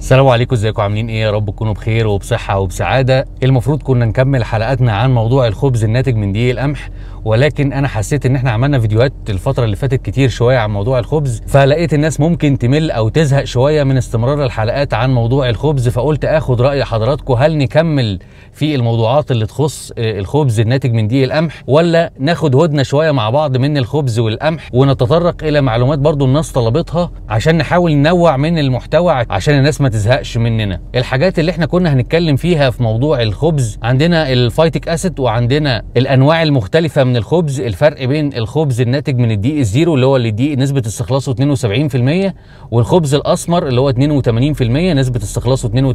السلام عليكم ازيكم عاملين ايه يا رب تكونوا بخير وبصحه وبسعاده المفروض كنا نكمل حلقاتنا عن موضوع الخبز الناتج من دقيق القمح ولكن انا حسيت ان احنا عملنا فيديوهات الفتره اللي فاتت كتير شويه عن موضوع الخبز فلقيت الناس ممكن تمل او تزهق شويه من استمرار الحلقات عن موضوع الخبز فقلت اخد راي حضراتكم هل نكمل في الموضوعات اللي تخص آه، الخبز الناتج من دقيق القمح ولا ناخد هدنه شويه مع بعض من الخبز والقمح ونتطرق الى معلومات برضو الناس طلبتها عشان نحاول ننوع من المحتوى عشان الناس ما تزهقش مننا الحاجات اللي احنا كنا هنتكلم فيها في موضوع الخبز عندنا الفايتك اسيد وعندنا الانواع المختلفه من الخبز الفرق بين الخبز الناتج من الدقيق الزيرو اللي هو اللي دقيق نسبه استخلاصه 72% والخبز الاسمر اللي هو 82% نسبه استخلاصه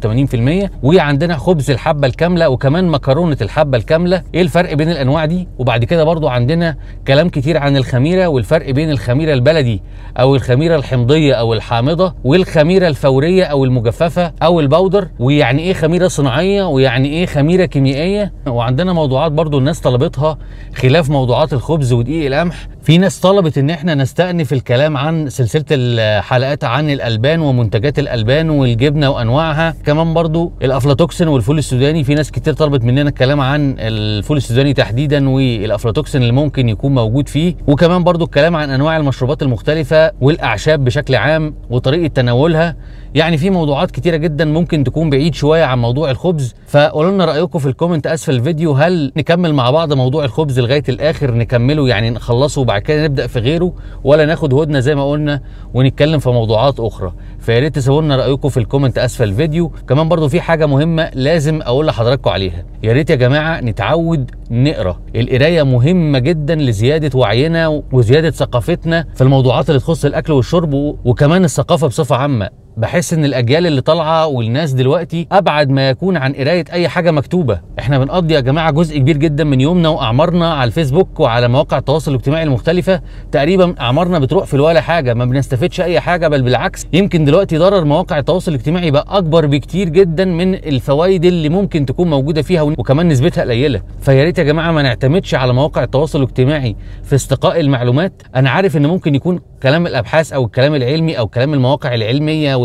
82% وعندنا خبز الحبه الكامله وكمان مكرونه الحبه الكامله ايه الفرق بين الانواع دي وبعد كده برضو عندنا كلام كتير عن الخميره والفرق بين الخميره البلدي او الخميره الحمضيه او الحامضه والخميره الفوريه او المجففه او البودر ويعني ايه خميره صناعيه ويعني ايه خميره كيميائيه وعندنا موضوعات برضو الناس طلبتها خلاف في موضوعات الخبز ودقيق القمح في ناس طلبت ان احنا نستأنف الكلام عن سلسلة الحلقات عن الالبان ومنتجات الالبان والجبنة وانواعها كمان برضو الافلاتوكسين والفول السوداني في ناس كتير طلبت مننا الكلام عن الفول السوداني تحديدا والافلاتوكسين اللي ممكن يكون موجود فيه وكمان برضو الكلام عن انواع المشروبات المختلفة والاعشاب بشكل عام وطريقة تناولها يعني في موضوعات كتيرة جدا ممكن تكون بعيد شوية عن موضوع الخبز فقولوا لنا رأيكم في الكومنت اسفل الفيديو هل نكمل مع بعض موضوع الخبز لغاية الاخر نكمله يعني نخلصه بعد وبعد كده نبدا في غيره ولا ناخد هدنه زي ما قلنا ونتكلم في موضوعات اخرى فيا ريت تسيبوا لنا رايكم في الكومنت اسفل الفيديو كمان برضو في حاجه مهمه لازم اقول لحضراتكم عليها يا ريت يا جماعه نتعود نقرا القرايه مهمه جدا لزياده وعينا وزياده ثقافتنا في الموضوعات اللي تخص الاكل والشرب وكمان الثقافه بصفه عامه بحس ان الاجيال اللي طالعه والناس دلوقتي ابعد ما يكون عن قرايه اي حاجه مكتوبه احنا بنقضي يا جماعه جزء كبير جدا من يومنا واعمارنا على الفيسبوك وعلى مواقع التواصل الاجتماعي المختلفه تقريبا اعمارنا بتروح في الولا حاجه ما بنستفدش اي حاجه بل بالعكس يمكن دلوقتي ضرر مواقع التواصل الاجتماعي بقى اكبر بكتير جدا من الفوائد اللي ممكن تكون موجوده فيها وكمان نسبتها قليله فيا ريت يا جماعه ما نعتمدش على مواقع التواصل الاجتماعي في استقاء المعلومات انا عارف ان ممكن يكون كلام الابحاث او الكلام العلمي او كلام المواقع العلميه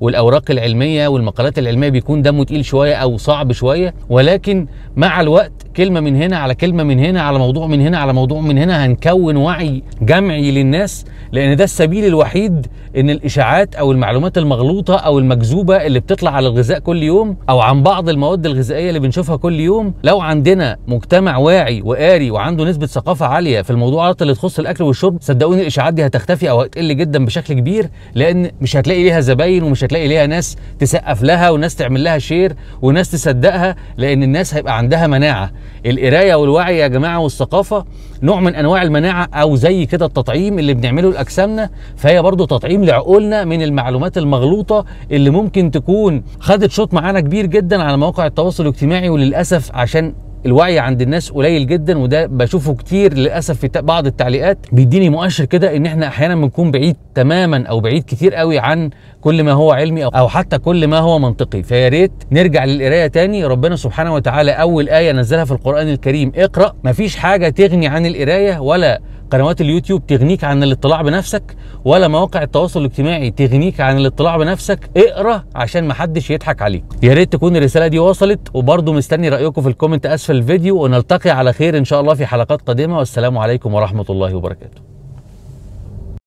والاوراق العلميه والمقالات العلميه بيكون دمه تقيل شويه او صعب شويه ولكن مع الوقت كلمه من هنا على كلمه من هنا على موضوع من هنا على موضوع من هنا هنكون وعي جمعي للناس لان ده السبيل الوحيد ان الاشاعات او المعلومات المغلوطه او المكذوبه اللي بتطلع على الغذاء كل يوم او عن بعض المواد الغذائيه اللي بنشوفها كل يوم لو عندنا مجتمع واعي وقاري وعنده نسبه ثقافه عاليه في الموضوعات اللي تخص الاكل والشرب صدقوني الاشاعات دي هتختفي او هتقل جدا بشكل كبير لان مش هتلاقي ليها زباين ومش هتلاقي ليها ناس تسقف لها وناس تعمل لها شير وناس تصدقها لان الناس هيبقى عندها مناعه القرايه والوعي يا جماعه والثقافه نوع من انواع المناعه او زي كده التطعيم اللي بنعمله لاجسامنا فهي برضو تطعيم لعقولنا من المعلومات المغلوطه اللي ممكن تكون خدت شوط معانا كبير جدا على مواقع التواصل الاجتماعي وللاسف عشان الوعي عند الناس قليل جدا وده بشوفه كتير للاسف في بعض التعليقات بيديني مؤشر كده ان احنا احيانا بنكون بعيد تماما او بعيد كتير قوي عن كل ما هو علمي او حتى كل ما هو منطقي فيا ريت نرجع للقرايه تاني ربنا سبحانه وتعالى اول ايه نزلها في القران الكريم اقرا مفيش حاجه تغني عن القرايه ولا قنوات اليوتيوب تغنيك عن الاطلاع بنفسك ولا مواقع التواصل الاجتماعي تغنيك عن الاطلاع بنفسك اقرا عشان محدش يضحك عليك يا ريت تكون الرساله دي وصلت وبرضه مستني رايكم في الكومنت اسفل الفيديو ونلتقي على خير ان شاء الله في حلقات قادمه والسلام عليكم ورحمه الله وبركاته